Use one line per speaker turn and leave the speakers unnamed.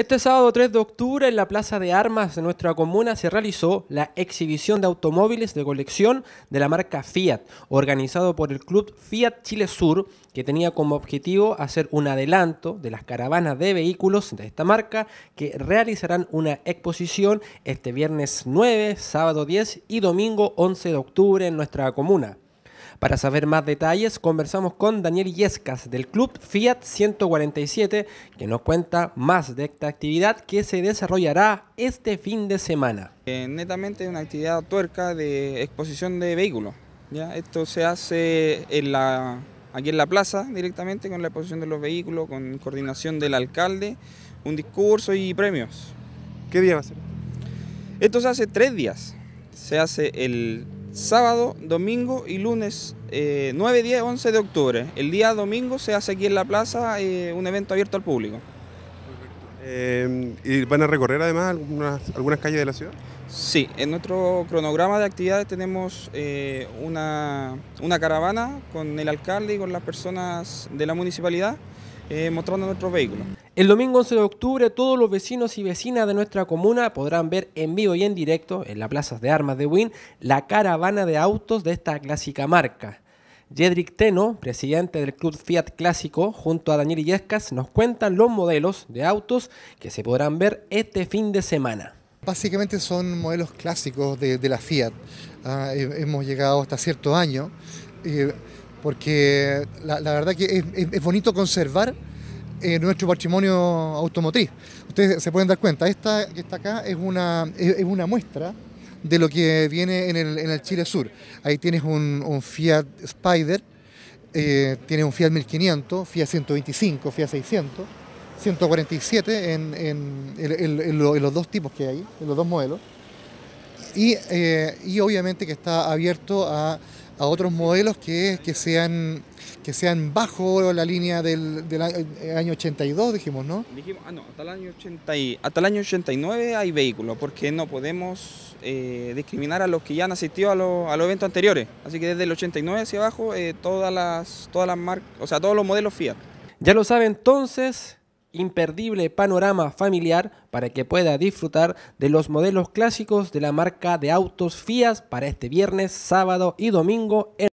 Este sábado 3 de octubre en la Plaza de Armas de nuestra comuna se realizó la exhibición de automóviles de colección de la marca Fiat, organizado por el club Fiat Chile Sur, que tenía como objetivo hacer un adelanto de las caravanas de vehículos de esta marca que realizarán una exposición este viernes 9, sábado 10 y domingo 11 de octubre en nuestra comuna. Para saber más detalles, conversamos con Daniel Yescas del Club Fiat 147, que nos cuenta más de esta actividad que se desarrollará este fin de semana. Eh, netamente una
actividad tuerca de exposición de vehículos. ¿ya? Esto se hace en la, aquí en la plaza directamente con la exposición de los vehículos, con coordinación del alcalde, un discurso y premios. ¿Qué día va a ser? Esto se hace tres días. Se hace el sábado, domingo y lunes 9, 10, 11 de octubre. El día domingo se hace aquí en la plaza eh, un evento abierto al público. Eh, ¿Y van a recorrer además algunas, calles de la ciudad? Sí, en nuestro cronograma de actividades tenemos eh, una, una caravana con el alcalde y con
las personas de la municipalidad eh, mostrando nuestros vehículos. El domingo 11 de octubre todos los vecinos y vecinas de nuestra comuna podrán ver en vivo y en directo en la Plaza de Armas de Wynn la caravana de autos de esta clásica marca. Jedrick Teno, presidente del Club Fiat Clásico, junto a Daniel Illescas, nos cuentan los modelos de autos
que se podrán ver este fin de semana. Básicamente son modelos clásicos de, la Fiat. Ah, hemos llegado hasta cierto año. Eh, porque la, verdad que es, bonito conservar eh, nuestro patrimonio automotriz. Ustedes se pueden dar cuenta, esta que está acá es una, una muestra de lo que viene en el, Chile Sur. Ahí tienes un, Fiat Spider, eh, tienes un Fiat 1500, Fiat 125, Fiat 600, 147 en, los dos tipos que hay, en los dos modelos. y eh, obviamente que está abierto a a otros modelos que, que, sean, que sean bajo la línea del, eh, año 82, dijimos, ¿no?
Dijimos, ah, no, hasta el año, 80 hasta el año 89 hay vehículos, porque no podemos eh, discriminar a los que ya han asistido a, a, los eventos anteriores. Así que desde el 89 hacia abajo, eh, todas las, todas las
marcas, o sea, todos los modelos Fiat. Ya lo sabe entonces, imperdible panorama familiar para que pueda disfrutar de los modelos clásicos de la marca de autos FIAS para este viernes, sábado y domingo en